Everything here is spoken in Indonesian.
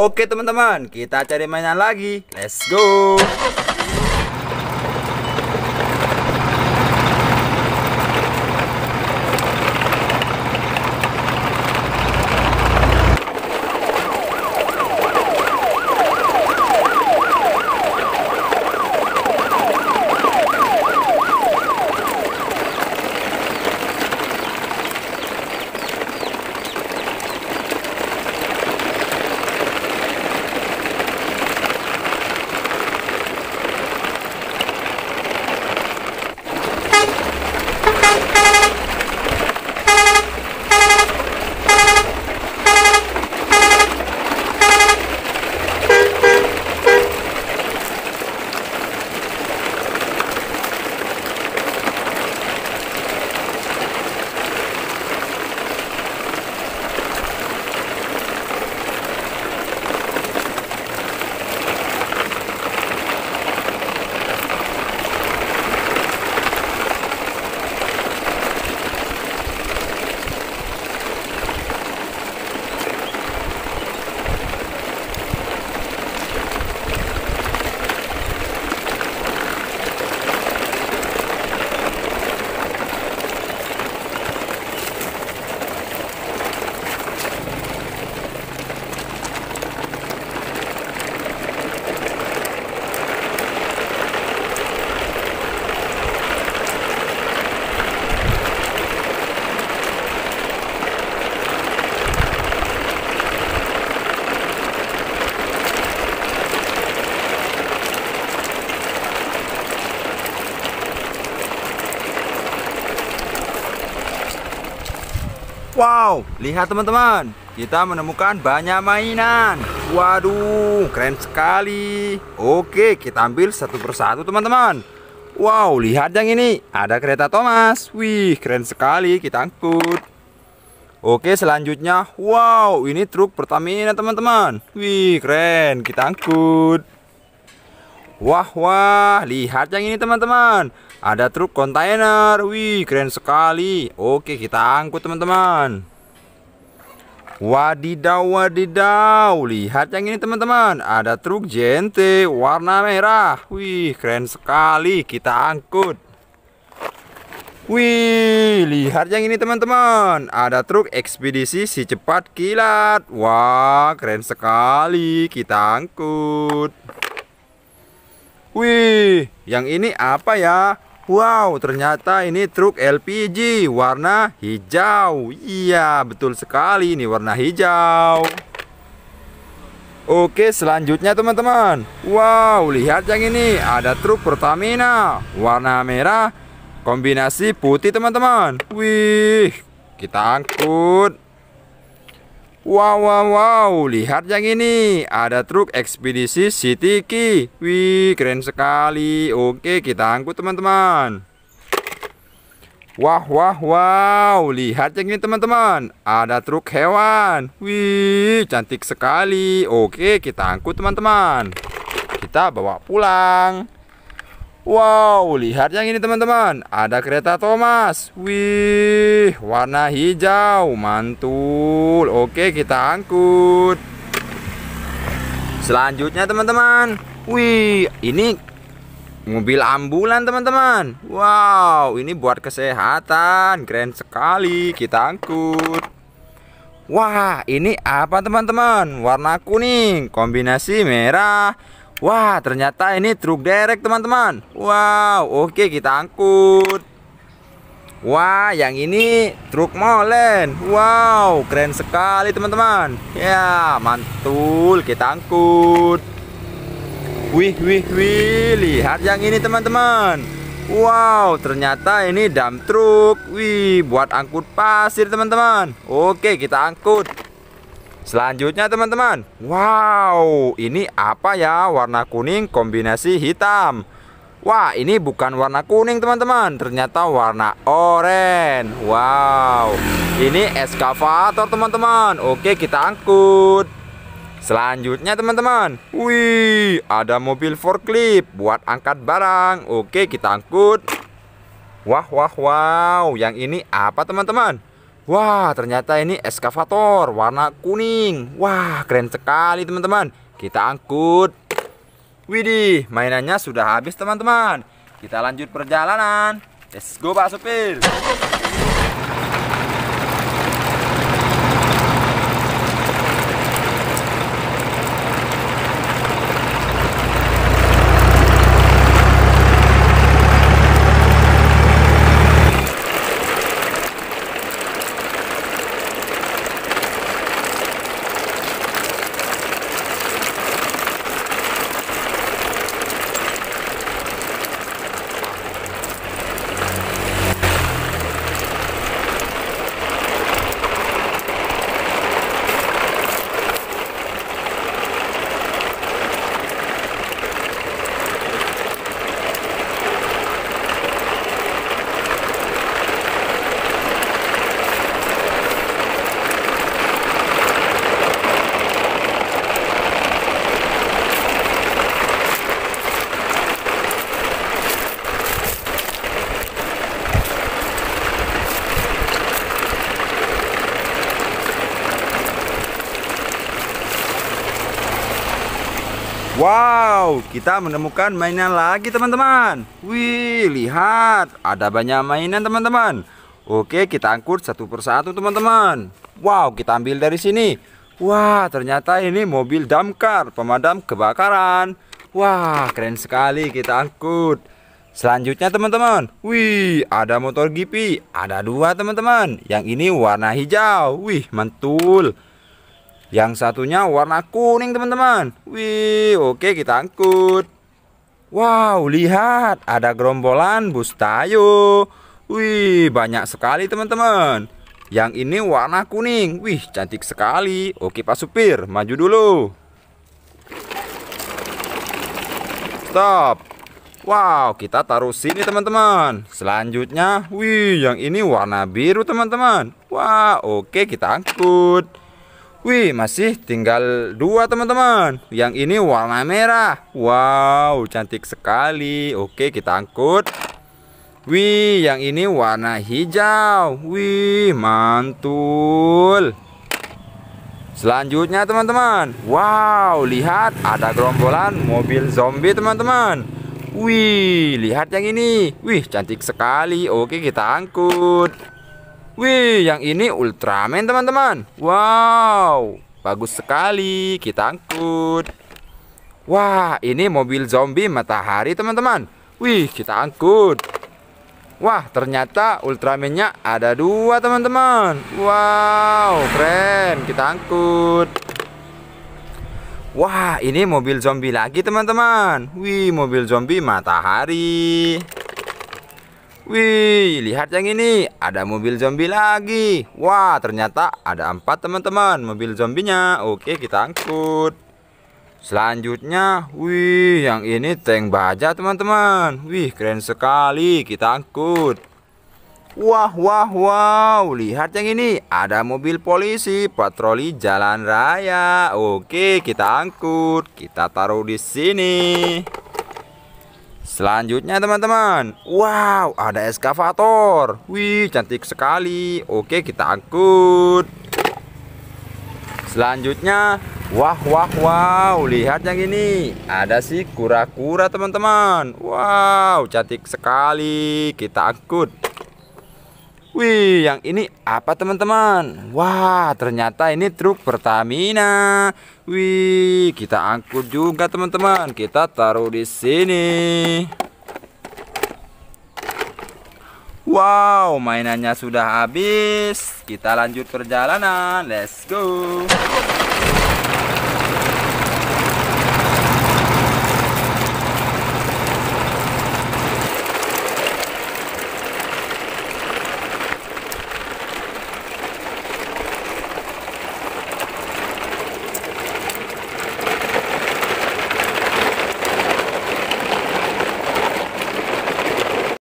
Oke teman-teman, kita cari mainan lagi. Let's go. Wow, lihat teman-teman, kita menemukan banyak mainan. Waduh, keren sekali. Oke, kita ambil satu persatu teman-teman. Wow, lihat yang ini, ada kereta Thomas. Wih, keren sekali, kita angkut. Oke, selanjutnya, wow, ini truk Pertamina teman-teman. Wih, keren, kita angkut. Wah wah lihat yang ini teman-teman Ada truk kontainer Wih keren sekali Oke kita angkut teman-teman Wadidaw wadidaw Lihat yang ini teman-teman Ada truk JNT warna merah Wih keren sekali kita angkut Wih, lihat yang ini teman-teman. Ada truk ekspedisi si cepat kilat. Wah, keren sekali. Kita angkut. Wih, yang ini apa ya? Wow, ternyata ini truk LPG warna hijau. Iya, betul sekali ini warna hijau. Oke, selanjutnya teman-teman. Wow, lihat yang ini. Ada truk Pertamina warna merah kombinasi putih teman-teman. Wih, kita angkut. Wow, wow, wow, lihat yang ini Ada truk ekspedisi City Key Wih, keren sekali Oke, kita angkut teman-teman Wah, wah, wow Lihat yang ini teman-teman Ada truk hewan Wih, cantik sekali Oke, kita angkut teman-teman Kita bawa pulang Wow, lihat yang ini teman-teman. Ada kereta Thomas. Wih, warna hijau. Mantul. Oke, kita angkut. Selanjutnya teman-teman. Wih, ini mobil ambulan teman-teman. Wow, ini buat kesehatan. Keren sekali. Kita angkut. Wah, ini apa teman-teman? Warna kuning, kombinasi merah, Wah ternyata ini truk derek teman-teman Wow oke kita angkut Wah yang ini truk molen Wow keren sekali teman-teman Ya mantul kita angkut Wih wih wih lihat yang ini teman-teman Wow ternyata ini dump truk Wih buat angkut pasir teman-teman Oke kita angkut Selanjutnya teman-teman Wow ini apa ya warna kuning kombinasi hitam Wah ini bukan warna kuning teman-teman Ternyata warna oranye Wow Ini eskavator teman-teman Oke kita angkut Selanjutnya teman-teman Wih ada mobil forklift Buat angkat barang Oke kita angkut Wah wah wow Yang ini apa teman-teman Wah, ternyata ini eskavator warna kuning. Wah, keren sekali teman-teman. Kita angkut. Widih, mainannya sudah habis teman-teman. Kita lanjut perjalanan. Let's go Pak Supir. Wow, kita menemukan mainan lagi teman-teman. Wih, lihat, ada banyak mainan teman-teman. Oke, kita angkut satu persatu teman-teman. Wow, kita ambil dari sini. Wah, ternyata ini mobil damkar pemadam kebakaran. Wah, keren sekali kita angkut. Selanjutnya teman-teman, wih ada motor GP, ada dua teman-teman. Yang ini warna hijau, wih mantul. Yang satunya warna kuning teman-teman Wih oke kita angkut Wow lihat ada gerombolan bus tayo Wih banyak sekali teman-teman Yang ini warna kuning Wih cantik sekali Oke pak supir maju dulu Stop Wow, kita taruh sini teman-teman. Selanjutnya, wih, yang ini warna biru teman-teman. Wah, oke kita angkut. Wih, masih tinggal dua teman-teman. Yang ini warna merah. Wow, cantik sekali. Oke, kita angkut. Wih, yang ini warna hijau. Wih, mantul. Selanjutnya teman-teman. Wow, lihat ada gerombolan mobil zombie teman-teman. Wih, lihat yang ini. Wih, cantik sekali. Oke, kita angkut. Wih, yang ini Ultraman, teman-teman. Wow, bagus sekali. Kita angkut. Wah, ini mobil zombie matahari, teman-teman. Wih, kita angkut. Wah, ternyata ultraman ada dua, teman-teman. Wow, keren. Kita angkut. Wah, ini mobil zombie lagi, teman-teman. Wih, mobil zombie matahari. Wih, lihat yang ini, ada mobil zombie lagi. Wah, ternyata ada empat teman-teman mobil zombinya. Oke, kita angkut. Selanjutnya, wih, yang ini tank baja teman-teman. Wih, keren sekali, kita angkut. Wah, wah, wow, lihat yang ini, ada mobil polisi patroli jalan raya. Oke, kita angkut, kita taruh di sini. Selanjutnya teman-teman Wow ada eskavator Wih cantik sekali Oke kita angkut Selanjutnya Wah wah wow Lihat yang ini Ada si kura-kura teman-teman Wow cantik sekali Kita angkut Wih, yang ini apa teman-teman? Wah, ternyata ini truk Pertamina. Wih, kita angkut juga teman-teman. Kita taruh di sini. Wow, mainannya sudah habis. Kita lanjut perjalanan. Let's go.